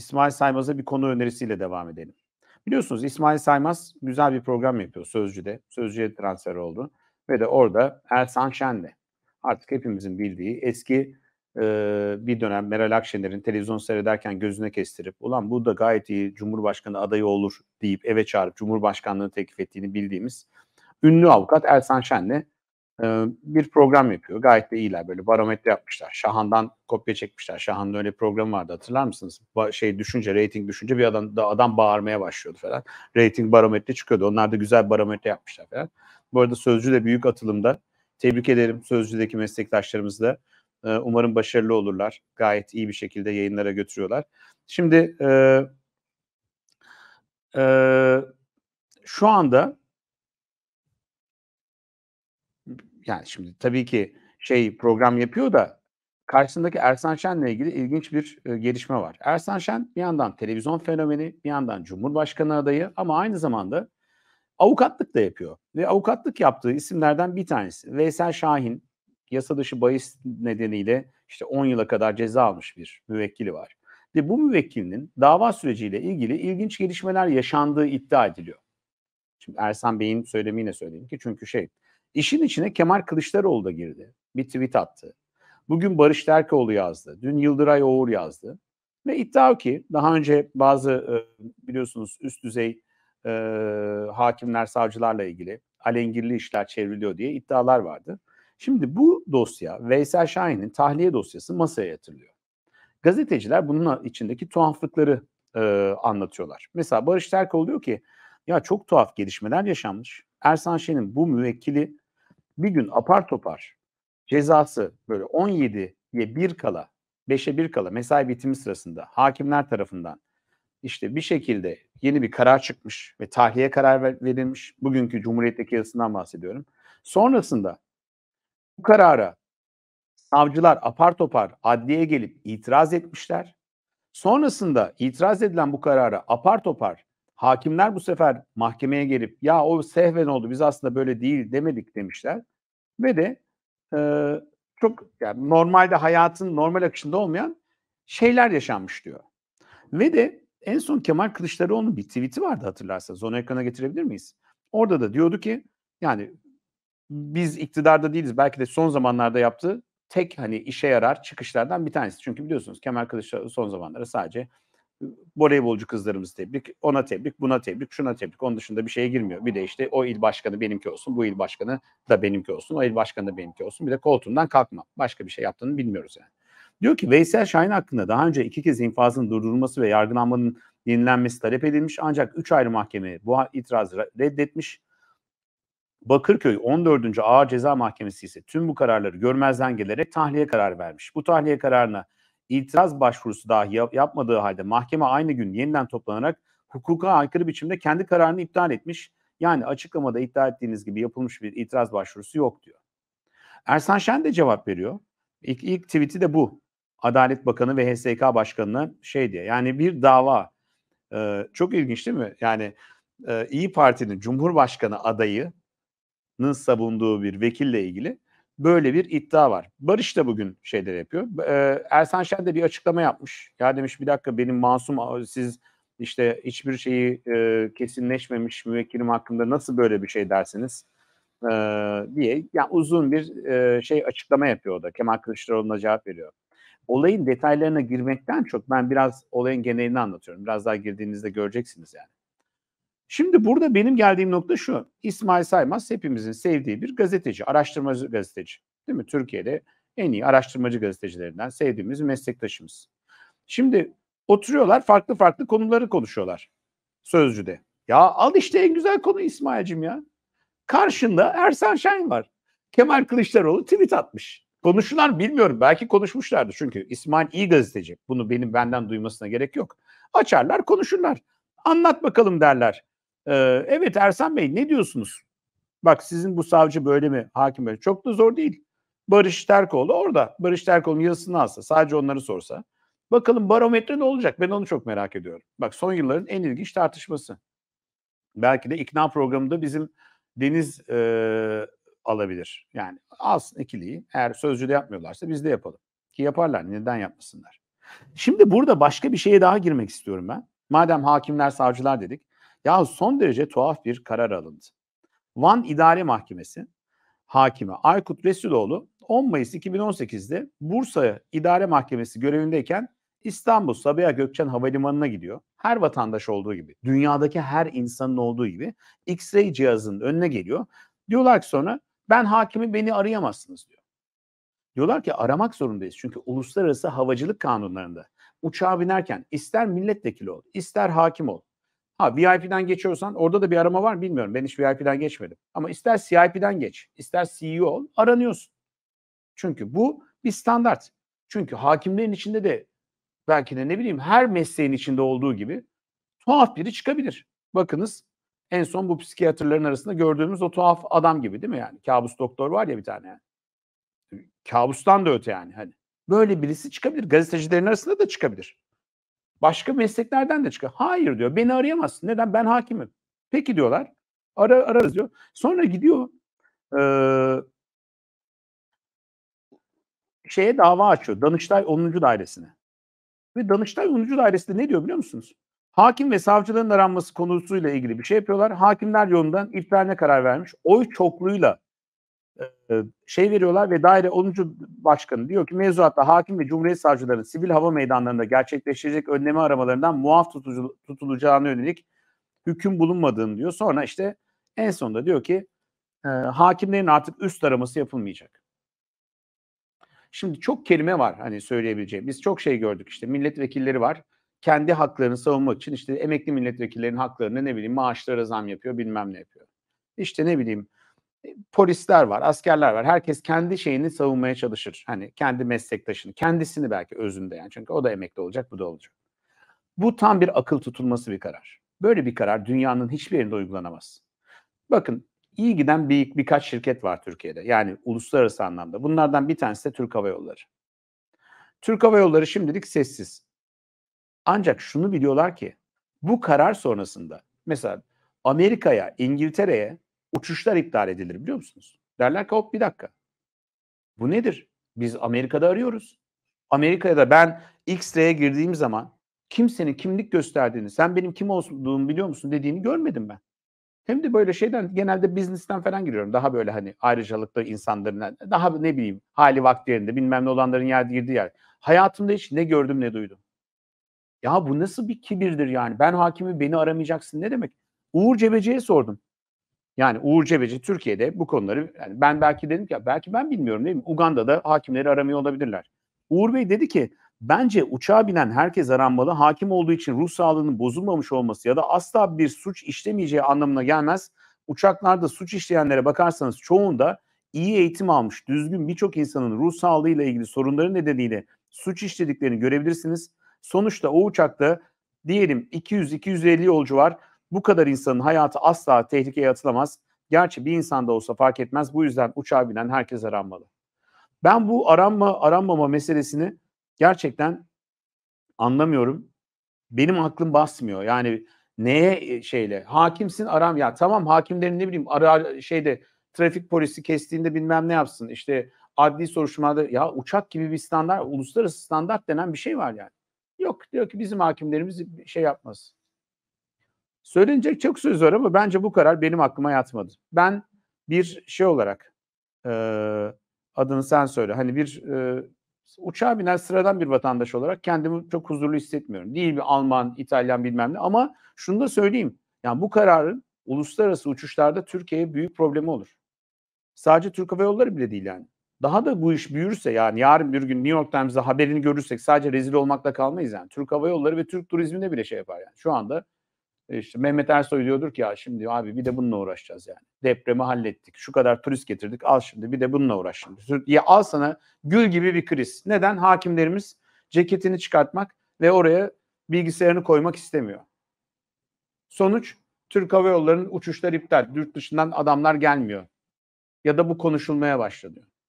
İsmail Saymaz'a bir konu önerisiyle devam edelim. Biliyorsunuz İsmail Saymaz güzel bir program yapıyor Sözcü'de. Sözcü'ye transfer oldu. Ve de orada Ersan Şen'le. Artık hepimizin bildiği eski e, bir dönem Meral Akşener'in televizyon seyrederken gözüne kestirip ulan bu da gayet iyi Cumhurbaşkanı adayı olur deyip eve çağırıp Cumhurbaşkanlığı teklif ettiğini bildiğimiz ünlü avukat Ersan Şen'le bir program yapıyor. Gayet de iyiler böyle barometre yapmışlar. Şahan'dan kopya çekmişler. Şahan'da öyle program vardı hatırlar mısınız? Ba- şey düşünce, reyting düşünce bir adam da adam bağırmaya başlıyordu falan. Rating barometre çıkıyordu. Onlar da güzel barometre yapmışlar falan. Bu arada Sözcü de büyük atılımda. Tebrik ederim Sözcü'deki meslektaşlarımızı da. E, umarım başarılı olurlar. Gayet iyi bir şekilde yayınlara götürüyorlar. Şimdi e, e, şu anda yani şimdi tabii ki şey program yapıyor da karşısındaki Ersan Şen'le ilgili ilginç bir e, gelişme var. Ersan Şen bir yandan televizyon fenomeni, bir yandan Cumhurbaşkanı adayı ama aynı zamanda avukatlık da yapıyor. Ve avukatlık yaptığı isimlerden bir tanesi. Veysel Şahin yasa dışı bahis nedeniyle işte 10 yıla kadar ceza almış bir müvekkili var. Ve bu müvekkilinin dava süreciyle ilgili ilginç gelişmeler yaşandığı iddia ediliyor. Şimdi Ersan Bey'in söylemiyle söyleyeyim ki çünkü şey İşin içine Kemal Kılıçdaroğlu da girdi. Bir tweet attı. Bugün Barış Terkoğlu yazdı. Dün Yıldıray Oğur yazdı. Ve iddia o ki daha önce bazı e, biliyorsunuz üst düzey e, hakimler, savcılarla ilgili alengirli işler çevriliyor diye iddialar vardı. Şimdi bu dosya Veysel Şahin'in tahliye dosyası masaya yatırılıyor. Gazeteciler bunun içindeki tuhaflıkları e, anlatıyorlar. Mesela Barış Terkoğlu diyor ki ya çok tuhaf gelişmeler yaşanmış. Ersan Şen'in bu müvekkili bir gün apar topar cezası böyle 17'ye 1 kala, 5'e 1 kala mesai bitimi sırasında hakimler tarafından işte bir şekilde yeni bir karar çıkmış ve tahliye karar verilmiş. Bugünkü Cumhuriyet'teki yasından bahsediyorum. Sonrasında bu karara savcılar apar topar adliye gelip itiraz etmişler. Sonrasında itiraz edilen bu karara apar topar hakimler bu sefer mahkemeye gelip ya o sehven oldu biz aslında böyle değil demedik demişler ve de e, çok yani normalde hayatın normal akışında olmayan şeyler yaşanmış diyor. Ve de en son Kemal Kılıçdaroğlu'nun bir tweet'i vardı hatırlarsanız. Onu ekrana getirebilir miyiz? Orada da diyordu ki yani biz iktidarda değiliz. Belki de son zamanlarda yaptığı tek hani işe yarar çıkışlardan bir tanesi. Çünkü biliyorsunuz Kemal Kılıçdaroğlu son zamanlarda sadece voleybolcu kızlarımızı tebrik, ona tebrik, buna tebrik, şuna tebrik. Onun dışında bir şeye girmiyor. Bir de işte o il başkanı benimki olsun, bu il başkanı da benimki olsun, o il başkanı da benimki olsun. Bir de koltuğundan kalkma. Başka bir şey yaptığını bilmiyoruz yani. Diyor ki Veysel Şahin hakkında daha önce iki kez infazın durdurulması ve yargılanmanın yenilenmesi talep edilmiş. Ancak üç ayrı mahkeme bu itirazı reddetmiş. Bakırköy 14. Ağır Ceza Mahkemesi ise tüm bu kararları görmezden gelerek tahliye karar vermiş. Bu tahliye kararına itiraz başvurusu dahi yap- yapmadığı halde mahkeme aynı gün yeniden toplanarak hukuka aykırı biçimde kendi kararını iptal etmiş. Yani açıklamada iddia ettiğiniz gibi yapılmış bir itiraz başvurusu yok diyor. Ersan Şen de cevap veriyor. İlk, ilk tweet'i de bu. Adalet Bakanı ve HSK Başkanı'na şey diye. Yani bir dava. Ee, çok ilginç değil mi? Yani e, İyi Parti'nin Cumhurbaşkanı adayının savunduğu bir vekille ilgili Böyle bir iddia var. Barış da bugün şeyler yapıyor. Ee, Ersan Şen de bir açıklama yapmış. Ya demiş bir dakika benim masum siz işte hiçbir şeyi e, kesinleşmemiş müvekkilim hakkında nasıl böyle bir şey dersiniz e, diye yani uzun bir e, şey açıklama yapıyor o da. Kemal Kılıçdaroğlu'na cevap veriyor. Olayın detaylarına girmekten çok ben biraz olayın genelini anlatıyorum. Biraz daha girdiğinizde göreceksiniz yani. Şimdi burada benim geldiğim nokta şu. İsmail Saymaz hepimizin sevdiği bir gazeteci, araştırmacı gazeteci. Değil mi? Türkiye'de en iyi araştırmacı gazetecilerinden sevdiğimiz meslektaşımız. Şimdi oturuyorlar farklı farklı konuları konuşuyorlar Sözcü'de. Ya al işte en güzel konu İsmail'cim ya. Karşında Ersan Şen var. Kemal Kılıçdaroğlu tweet atmış. Konuşulan bilmiyorum. Belki konuşmuşlardı çünkü İsmail iyi gazeteci. Bunu benim benden duymasına gerek yok. Açarlar konuşurlar. Anlat bakalım derler evet Ersan Bey ne diyorsunuz? Bak sizin bu savcı böyle mi, hakim böyle çok da zor değil. Barış Terkoğlu orada. Barış Terkoğlu'nun yazısını alsa, sadece onları sorsa. Bakalım barometre ne olacak? Ben onu çok merak ediyorum. Bak son yılların en ilginç tartışması. Belki de ikna programında bizim Deniz e, alabilir. Yani alsın ikiliyi. Eğer sözcüde yapmıyorlarsa biz de yapalım. Ki yaparlar. Neden yapmasınlar? Şimdi burada başka bir şeye daha girmek istiyorum ben. Madem hakimler, savcılar dedik. Yahu son derece tuhaf bir karar alındı. Van İdare Mahkemesi hakimi Aykut Resuloğlu 10 Mayıs 2018'de Bursa İdare Mahkemesi görevindeyken İstanbul Sabiha Gökçen Havalimanı'na gidiyor. Her vatandaş olduğu gibi, dünyadaki her insanın olduğu gibi X-ray cihazının önüne geliyor. Diyorlar ki sonra ben hakimi beni arayamazsınız diyor. Diyorlar ki aramak zorundayız. Çünkü uluslararası havacılık kanunlarında uçağa binerken ister milletvekili ol, ister hakim ol, Ha VIP'den geçiyorsan orada da bir arama var bilmiyorum. Ben hiç VIP'den geçmedim. Ama ister CIP'den geç, ister CEO ol aranıyorsun. Çünkü bu bir standart. Çünkü hakimlerin içinde de belki de ne bileyim her mesleğin içinde olduğu gibi tuhaf biri çıkabilir. Bakınız en son bu psikiyatrların arasında gördüğümüz o tuhaf adam gibi değil mi yani? Kabus doktor var ya bir tane yani. Kabustan da öte yani hani. Böyle birisi çıkabilir. Gazetecilerin arasında da çıkabilir. Başka mesleklerden de çıkıyor. Hayır diyor. Beni arayamazsın. Neden? Ben hakimim. Peki diyorlar. Ara, ararız diyor. Sonra gidiyor e, şeye dava açıyor. Danıştay 10. dairesine. Ve Danıştay 10. dairesinde ne diyor biliyor musunuz? Hakim ve savcılığın aranması konusuyla ilgili bir şey yapıyorlar. Hakimler yolundan iptaline karar vermiş. Oy çokluğuyla e, şey veriyorlar ve daire 10. başkanı diyor ki mevzuatta hakim ve cumhuriyet savcıları sivil hava meydanlarında gerçekleştirecek önleme aramalarından muaf tutucu, tutulacağına yönelik hüküm bulunmadığını diyor. Sonra işte en sonunda diyor ki e, hakimlerin artık üst araması yapılmayacak. Şimdi çok kelime var hani söyleyebileceğim. Biz çok şey gördük işte milletvekilleri var. Kendi haklarını savunmak için işte emekli milletvekillerinin haklarını ne bileyim maaşlara zam yapıyor bilmem ne yapıyor. İşte ne bileyim polisler var, askerler var. Herkes kendi şeyini savunmaya çalışır. Hani kendi meslektaşını, kendisini belki özünde yani. Çünkü o da emekli olacak, bu da olacak. Bu tam bir akıl tutulması bir karar. Böyle bir karar dünyanın hiçbir yerinde uygulanamaz. Bakın iyi giden bir, birkaç şirket var Türkiye'de. Yani uluslararası anlamda. Bunlardan bir tanesi de Türk Hava Yolları. Türk Hava Yolları şimdilik sessiz. Ancak şunu biliyorlar ki bu karar sonrasında mesela Amerika'ya, İngiltere'ye uçuşlar iptal edilir biliyor musunuz? Derler ki hop bir dakika. Bu nedir? Biz Amerika'da arıyoruz. Amerika'da ben X-ray'e girdiğim zaman kimsenin kimlik gösterdiğini, sen benim kim olduğumu biliyor musun dediğini görmedim ben. Hem de böyle şeyden genelde biznesten falan giriyorum. Daha böyle hani ayrıcalıklı insanların hani daha ne bileyim hali vakti yerinde bilmem ne olanların yer girdiği yer. Hayatımda hiç ne gördüm ne duydum. Ya bu nasıl bir kibirdir yani? Ben hakimi beni aramayacaksın ne demek? Uğur Cebeci'ye sordum. Yani Uğur Cebeci Türkiye'de bu konuları yani ben belki dedim ki belki ben bilmiyorum değil mi? Uganda'da hakimleri aramıyor olabilirler. Uğur Bey dedi ki bence uçağa binen herkes aranmalı. Hakim olduğu için ruh sağlığının bozulmamış olması ya da asla bir suç işlemeyeceği anlamına gelmez. Uçaklarda suç işleyenlere bakarsanız çoğunda iyi eğitim almış, düzgün birçok insanın ruh sağlığıyla ilgili sorunları nedeniyle suç işlediklerini görebilirsiniz. Sonuçta o uçakta diyelim 200-250 yolcu var. Bu kadar insanın hayatı asla tehlikeye atılamaz. Gerçi bir insanda olsa fark etmez. Bu yüzden uçağa binen herkes aranmalı. Ben bu aranma aranmama meselesini gerçekten anlamıyorum. Benim aklım basmıyor. Yani neye e, şeyle hakimsin aram ya tamam hakimlerin ne bileyim ara şeyde trafik polisi kestiğinde bilmem ne yapsın işte adli soruşturmada ya uçak gibi bir standart uluslararası standart denen bir şey var yani. Yok diyor ki bizim hakimlerimiz şey yapmaz. Söylenecek çok söz var ama bence bu karar benim aklıma yatmadı. Ben bir şey olarak e, adını sen söyle. Hani bir e, uçağa biner sıradan bir vatandaş olarak kendimi çok huzurlu hissetmiyorum. Değil bir Alman, İtalyan bilmem ne ama şunu da söyleyeyim. Yani bu kararın uluslararası uçuşlarda Türkiye'ye büyük problemi olur. Sadece Türk Hava Yolları bile değil yani. Daha da bu iş büyürse yani yarın bir gün New York Times'da haberini görürsek sadece rezil olmakla kalmayız yani. Türk Hava Yolları ve Türk turizminde bile şey yapar yani. Şu anda e, işte Mehmet Ersoy diyordur ki ya şimdi abi bir de bununla uğraşacağız yani. Depremi hallettik. Şu kadar turist getirdik. Al şimdi bir de bununla uğraş şimdi. Ya al sana gül gibi bir kriz. Neden? Hakimlerimiz ceketini çıkartmak ve oraya bilgisayarını koymak istemiyor. Sonuç Türk Hava Yolları'nın uçuşları iptal. Yurt dışından adamlar gelmiyor. Ya da bu konuşulmaya başlanıyor.